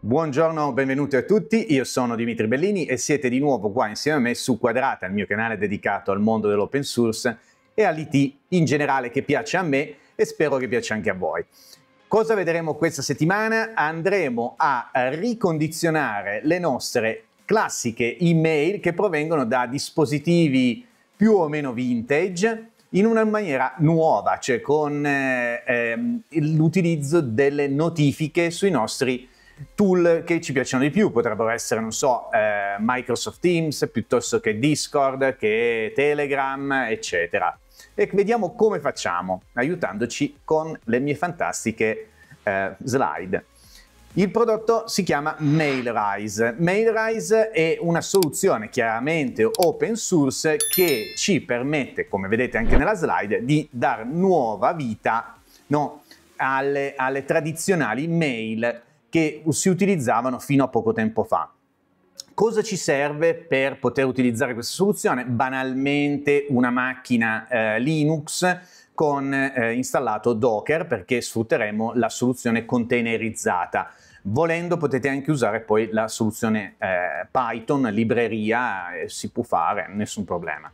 Buongiorno, benvenuti a tutti, io sono Dimitri Bellini e siete di nuovo qua insieme a me su Quadrata, il mio canale dedicato al mondo dell'open source e all'IT in generale che piace a me e spero che piaccia anche a voi. Cosa vedremo questa settimana? Andremo a ricondizionare le nostre classiche email che provengono da dispositivi più o meno vintage in una maniera nuova, cioè con eh, ehm, l'utilizzo delle notifiche sui nostri dispositivi tool che ci piacciono di più, potrebbero essere, non so, eh, Microsoft Teams piuttosto che Discord, che Telegram, eccetera. E vediamo come facciamo, aiutandoci con le mie fantastiche eh, slide. Il prodotto si chiama MailRise. MailRise è una soluzione chiaramente open source che ci permette, come vedete anche nella slide, di dar nuova vita no, alle, alle tradizionali mail che si utilizzavano fino a poco tempo fa. Cosa ci serve per poter utilizzare questa soluzione? Banalmente una macchina eh, Linux con eh, installato Docker perché sfrutteremo la soluzione containerizzata. Volendo potete anche usare poi la soluzione eh, Python, libreria, si può fare, nessun problema.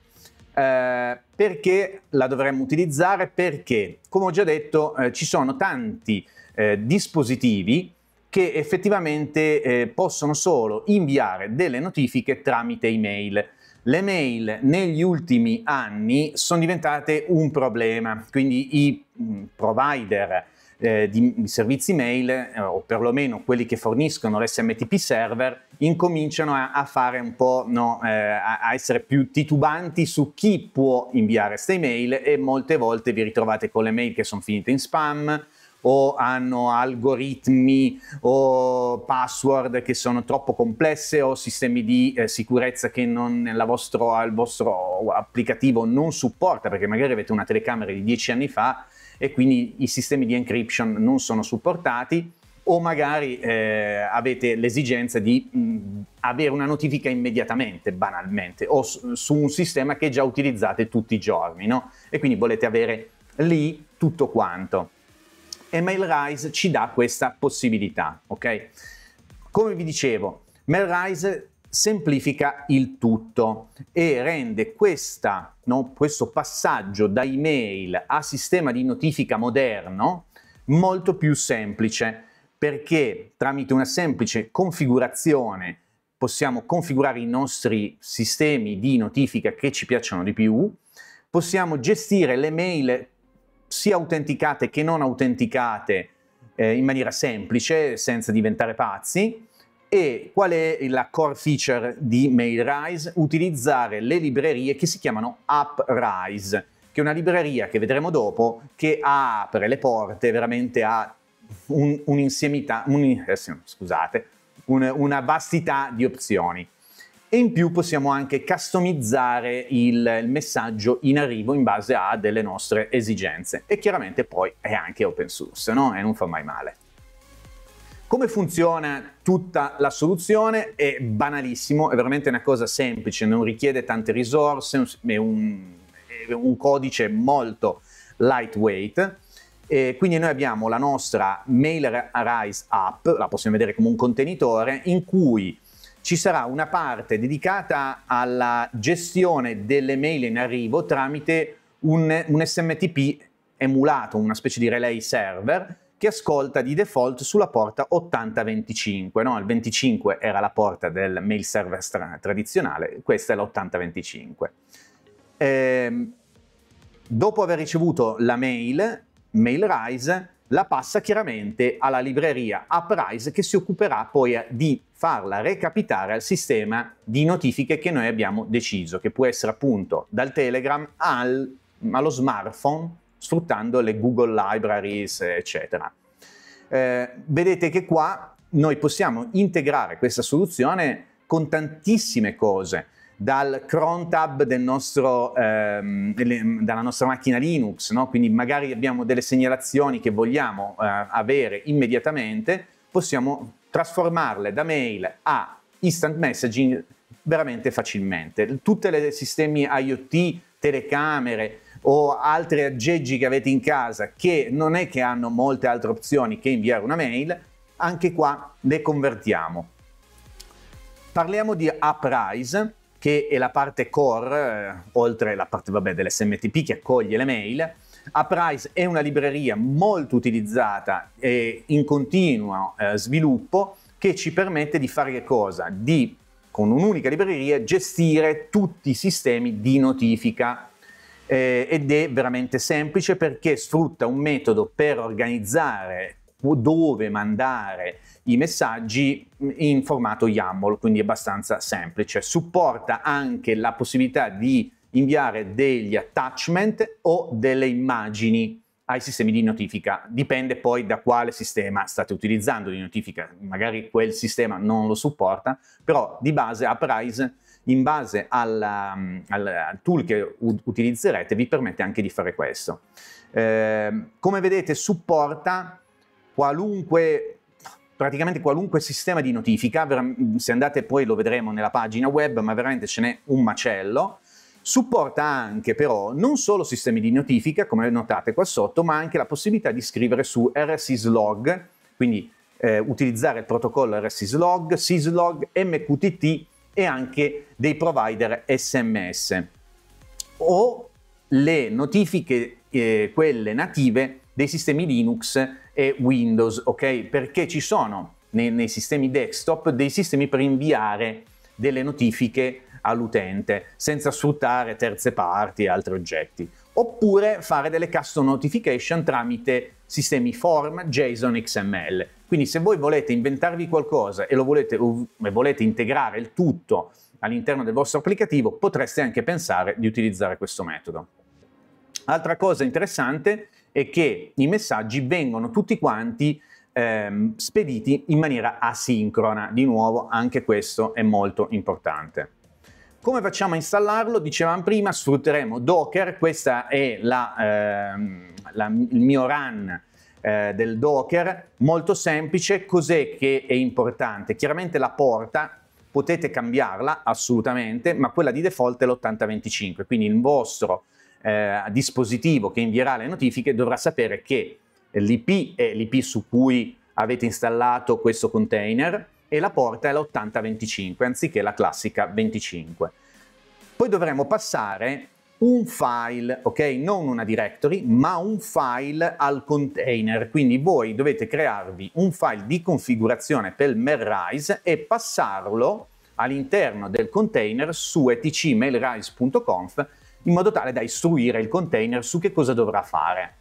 Eh, perché la dovremmo utilizzare? Perché, come ho già detto, eh, ci sono tanti eh, dispositivi che effettivamente eh, possono solo inviare delle notifiche tramite email. Le mail negli ultimi anni sono diventate un problema, quindi i mm, provider eh, di, servizi mail, eh, o perlomeno quelli che forniscono l'SMTP server, incominciano a, a fare un po', no, eh, a, essere più titubanti su chi può inviare queste mail e molte volte vi ritrovate con le mail che sono finite in spam, o hanno algoritmi o password che sono troppo complesse o sistemi di eh, sicurezza che non, vostro, il vostro applicativo non supporta perché magari avete una telecamera di dieci anni fa e quindi i sistemi di encryption non sono supportati o magari eh, avete l'esigenza di mh, mm, avere una notifica immediatamente, banalmente, o su, su, un sistema che già utilizzate tutti i giorni, no? E quindi volete avere lì tutto quanto e MailRise ci dà questa possibilità, ok? Come vi dicevo, MailRise semplifica il tutto e rende questa, no, questo passaggio da email a sistema di notifica moderno molto più semplice perché tramite una semplice configurazione possiamo configurare i nostri sistemi di notifica che ci piacciono di più, possiamo gestire le mail sia autenticate che non autenticate eh, in maniera semplice, senza diventare pazzi. E qual è la core feature di MailRise? Utilizzare le librerie che si chiamano AppRise, che è una libreria che vedremo dopo che apre le porte veramente a un, un, un, eh, scusate, un una vastità di opzioni e in più possiamo anche customizzare il messaggio in arrivo in base a delle nostre esigenze e chiaramente poi è anche open source no? e non fa mai male. Come funziona tutta la soluzione? È banalissimo, è veramente una cosa semplice, non richiede tante risorse, è un, è un codice molto lightweight. E quindi noi abbiamo la nostra Mail Arise app, la possiamo vedere come un contenitore in cui ci sarà una parte dedicata alla gestione delle mail in arrivo tramite un, un SMTP emulato, una specie di relay server che ascolta di default sulla porta 8025. No? Il 25 era la porta del mail server tra- tradizionale, questa è l'8025. Eh, dopo aver ricevuto la mail, MailRise, la passa chiaramente alla libreria Uprise che si occuperà poi di farla recapitare al sistema di notifiche che noi abbiamo deciso, che può essere appunto dal Telegram al, allo smartphone sfruttando le Google Libraries, eccetera. Eh, vedete che qua noi possiamo integrare questa soluzione con tantissime cose dal cron tab del nostro, ehm, delle, dalla nostra macchina Linux, no? quindi magari abbiamo delle segnalazioni che vogliamo eh, avere immediatamente, possiamo trasformarle da mail a instant messaging veramente facilmente. Tutti i sistemi IoT, telecamere o altri aggeggi che avete in casa che non è che hanno molte altre opzioni che inviare una mail, anche qua le convertiamo. Parliamo di UpRise che è la parte core, eh, oltre la parte vabbè, dell'SMTP che accoglie le mail. Uprise è una libreria molto utilizzata e in continuo eh, sviluppo che ci permette di fare che cosa? Di, con un'unica libreria, gestire tutti i sistemi di notifica eh, ed è veramente semplice perché sfrutta un metodo per organizzare dove mandare i messaggi in formato YAML, quindi abbastanza semplice. Supporta anche la possibilità di inviare degli attachment o delle immagini ai sistemi di notifica. Dipende poi da quale sistema state utilizzando di notifica, magari quel sistema non lo supporta, però di base Uprise, in base alla, um, al tool che utilizzerete, vi permette anche di fare questo. Eh, come vedete supporta qualunque praticamente qualunque sistema di notifica, se andate poi lo vedremo nella pagina web, ma veramente ce n'è un macello, supporta anche però non solo sistemi di notifica, come notate qua sotto, ma anche la possibilità di scrivere su RSyslog, quindi eh, utilizzare il protocollo RSyslog, syslog, MQTT e anche dei provider SMS o le notifiche, eh, quelle native, dei sistemi Linux e Windows, ok? Perché ci sono nei, nei sistemi desktop dei sistemi per inviare delle notifiche all'utente senza sfruttare terze parti e altri oggetti oppure fare delle custom notification tramite sistemi form, JSON, XML. Quindi se voi volete inventarvi qualcosa e, volete, e volete integrare il tutto all'interno del vostro applicativo, potreste anche pensare di utilizzare questo metodo. Altra cosa interessante è che i messaggi vengono tutti quanti ehm, spediti in maniera asincrona. Di nuovo, anche questo è molto importante. Come facciamo a installarlo? Dicevamo prima, sfrutteremo Docker, questo è la, ehm, la, il mio run eh, del Docker, molto semplice, cos'è che è importante? Chiaramente la porta potete cambiarla assolutamente, ma quella di default è l'8025, quindi il vostro eh, dispositivo che invierà le notifiche dovrà sapere che l'IP è l'IP su cui avete installato questo container e la porta è la 8025 anziché la classica 25. Poi dovremo passare un file, ok? Non una directory, ma un file al container. Quindi voi dovete crearvi un file di configurazione per Mailrise e passarlo all'interno del container su etcmailrise.conf in modo tale da istruire il container su che cosa dovrà fare.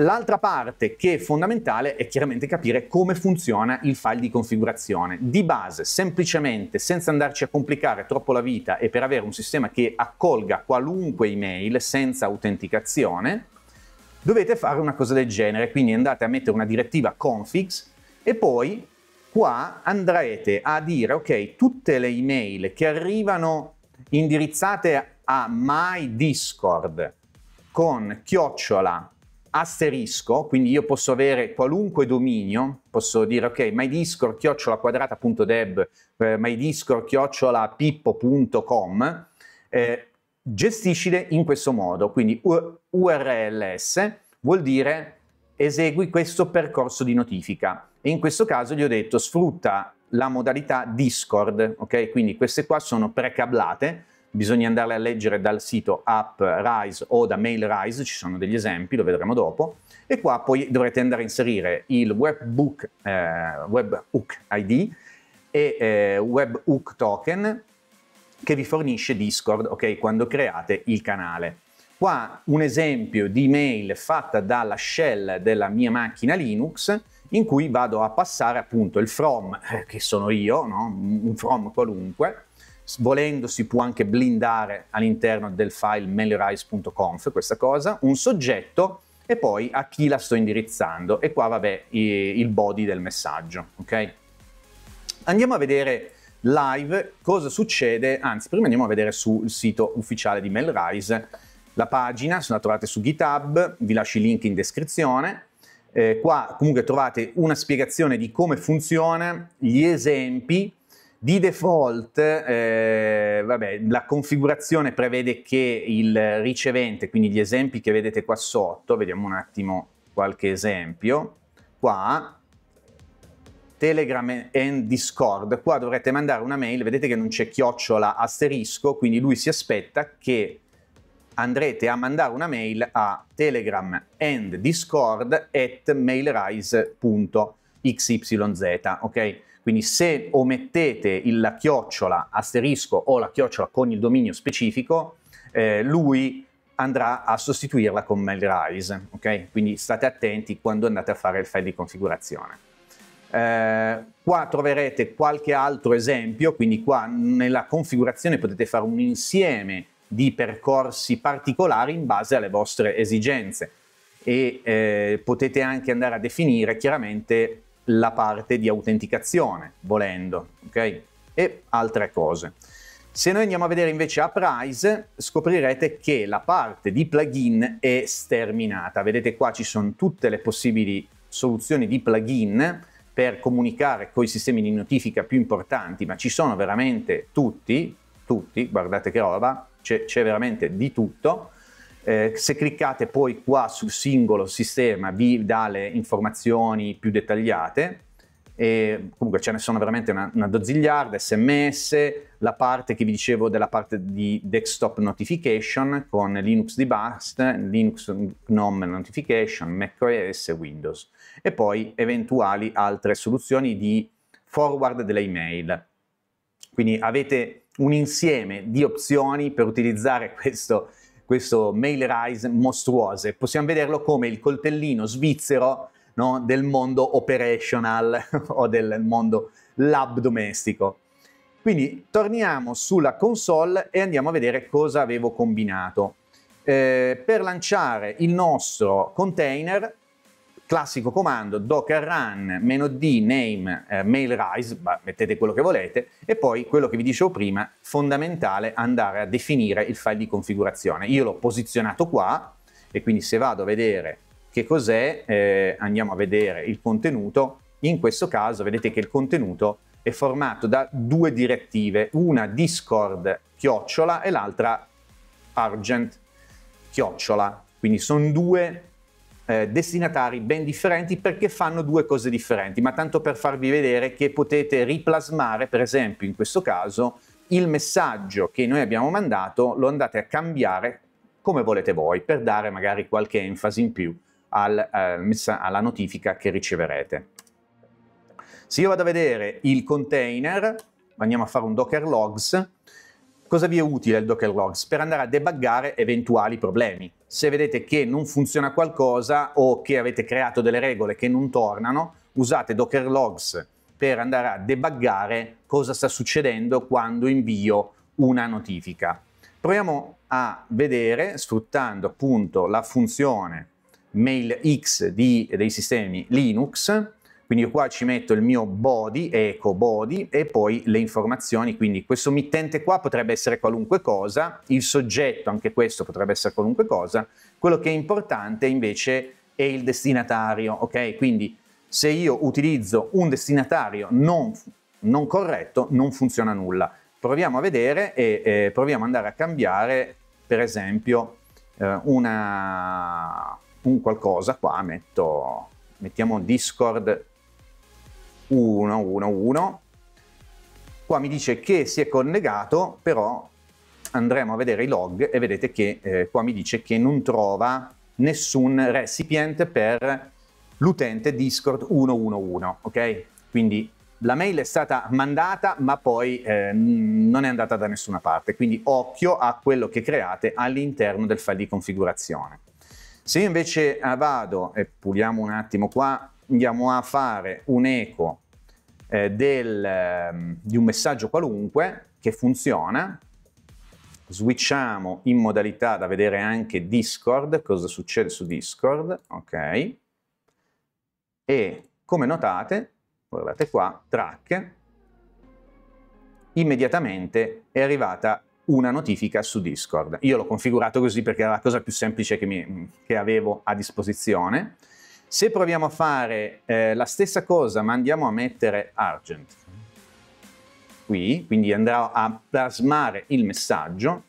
L'altra parte che è fondamentale è chiaramente capire come funziona il file di configurazione. Di base, semplicemente, senza andarci a complicare troppo la vita e per avere un sistema che accolga qualunque email senza autenticazione, dovete fare una cosa del genere, quindi andate a mettere una direttiva configs e poi qua andrete a dire ok, tutte le email che arrivano indirizzate a mydiscord con chiocciola asterisco, quindi io posso avere qualunque dominio, posso dire ok, mydiscord chiocciola quadrata.deb, eh, mydiscord chiocciola pippo.com, eh, gestiscile in questo modo, quindi URLS vuol dire esegui questo percorso di notifica e in questo caso gli ho detto sfrutta la modalità Discord, ok? Quindi queste qua sono precablate, bisogna andarle a leggere dal sito app Rise o da mail Rise, ci sono degli esempi, lo vedremo dopo. E qua poi dovrete andare a inserire il webbook, eh, webhook ID e eh, webhook token che vi fornisce Discord, ok? Quando create il canale. Qua un esempio di mail fatta dalla shell della mia macchina Linux, in cui vado a passare appunto il from, eh, che sono io, no? un from qualunque, volendo si può anche blindare all'interno del file mailerize.conf questa cosa, un soggetto e poi a chi la sto indirizzando e qua vabbè il body del messaggio, ok? Andiamo a vedere live cosa succede, anzi prima andiamo a vedere sul sito ufficiale di Mailrise la pagina, se la trovate su GitHub, vi lascio il link in descrizione eh, qua comunque trovate una spiegazione di come funziona, gli esempi, di default, eh, vabbè, la configurazione prevede che il ricevente, quindi gli esempi che vedete qua sotto, vediamo un attimo qualche esempio, qua, Telegram e Discord, qua dovrete mandare una mail, vedete che non c'è chiocciola asterisco, quindi lui si aspetta che andrete a mandare una mail a telegram and discord at mailrise.xyz, ok? Quindi se omettete la chiocciola asterisco o la chiocciola con il dominio specifico, eh, lui andrà a sostituirla con MailRise, ok? Quindi state attenti quando andate a fare il file di configurazione. Eh, qua troverete qualche altro esempio, quindi qua nella configurazione potete fare un insieme di di percorsi particolari in base alle vostre esigenze e eh, potete anche andare a definire chiaramente la parte di autenticazione volendo, ok? E altre cose. Se noi andiamo a vedere invece a price, scoprirete che la parte di plugin è sterminata. Vedete qua ci sono tutte le possibili soluzioni di plugin per comunicare con i sistemi di notifica più importanti, ma ci sono veramente tutti, tutti, guardate che roba, c'è veramente di tutto. Eh, se cliccate poi qua sul singolo sistema vi dà le informazioni più dettagliate. E comunque ce ne sono veramente una, una dozzigliarda, sms, la parte che vi dicevo della parte di desktop notification con Linux debust, Linux GNOME notification, macOS e Windows e poi eventuali altre soluzioni di forward delle email. Quindi avete un insieme di opzioni per utilizzare questo, questo MailerEyes mostruose. Possiamo vederlo come il coltellino svizzero no, del mondo operational o del mondo lab domestico. Quindi torniamo sulla console e andiamo a vedere cosa avevo combinato. Eh, per lanciare il nostro container classico comando docker run meno d name eh, mailrise, mettete quello che volete, e poi quello che vi dicevo prima, fondamentale andare a definire il file di configurazione. Io l'ho posizionato qua e quindi se vado a vedere che cos'è, eh, andiamo a vedere il contenuto, in questo caso vedete che il contenuto è formato da due direttive, una discord chiocciola e l'altra argent chiocciola, quindi sono due eh, destinatari ben differenti perché fanno due cose differenti, ma tanto per farvi vedere che potete riplasmare, per esempio in questo caso, il messaggio che noi abbiamo mandato, lo andate a cambiare come volete voi, per dare magari qualche enfasi in più al, eh, alla notifica che riceverete. Se io vado a vedere il container, andiamo a fare un docker logs, Cosa vi è utile il Docker Logs? Per andare a debuggare eventuali problemi. Se vedete che non funziona qualcosa o che avete creato delle regole che non tornano, usate Docker Logs per andare a debuggare cosa sta succedendo quando invio una notifica. Proviamo a vedere, sfruttando appunto la funzione MailX di, dei sistemi Linux, quindi io qua ci metto il mio body, eco body, e poi le informazioni, quindi questo mittente qua potrebbe essere qualunque cosa, il soggetto anche questo potrebbe essere qualunque cosa, quello che è importante invece è il destinatario, ok? Quindi se io utilizzo un destinatario non, non corretto non funziona nulla. Proviamo a vedere e eh, proviamo ad andare a cambiare per esempio eh, una, un qualcosa qua, metto, mettiamo Discord 1, 1, 1. Qua mi dice che si è collegato, però andremo a vedere i log e vedete che eh, qua mi dice che non trova nessun recipient per l'utente Discord 111, ok? Quindi la mail è stata mandata ma poi eh, non è andata da nessuna parte, quindi occhio a quello che create all'interno del file di configurazione. Se io invece ah, vado e puliamo un attimo qua andiamo a fare un eco eh, del, ehm, di un messaggio qualunque che funziona, switchiamo in modalità da vedere anche Discord, cosa succede su Discord, ok? E come notate, guardate qua, track, immediatamente è arrivata una notifica su Discord. Io l'ho configurato così perché era la cosa più semplice che, mi, che avevo a disposizione se proviamo a fare eh, la stessa cosa ma andiamo a mettere argent qui, quindi andrò a plasmare il messaggio,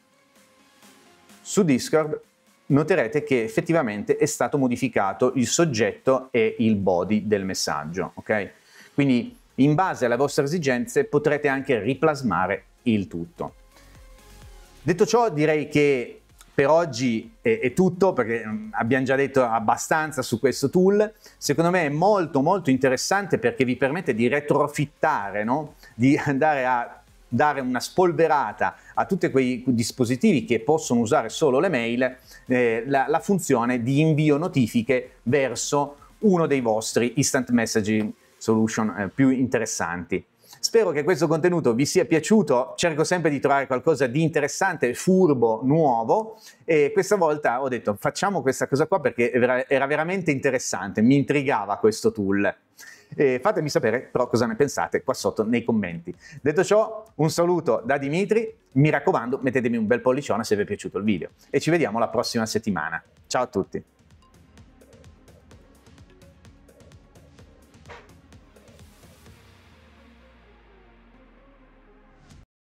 su Discord noterete che effettivamente è stato modificato il soggetto e il body del messaggio, ok? Quindi in base alle vostre esigenze potrete anche riplasmare il tutto. Detto ciò direi che per oggi è, è, tutto perché mm, abbiamo già detto abbastanza su questo tool. Secondo me è molto molto interessante perché vi permette di retrofittare, no? di andare a dare una spolverata a tutti quei dispositivi che possono usare solo le mail eh, la, la funzione di invio notifiche verso uno dei vostri instant messaging solution eh, più interessanti. Spero che questo contenuto vi sia piaciuto, cerco sempre di trovare qualcosa di interessante, furbo, nuovo e questa volta ho detto facciamo questa cosa qua perché era veramente interessante, mi intrigava questo tool. E fatemi sapere però cosa ne pensate qua sotto nei commenti. Detto ciò, un saluto da Dimitri, mi raccomando mettetemi un bel pollicione se vi è piaciuto il video e ci vediamo la prossima settimana. Ciao a tutti!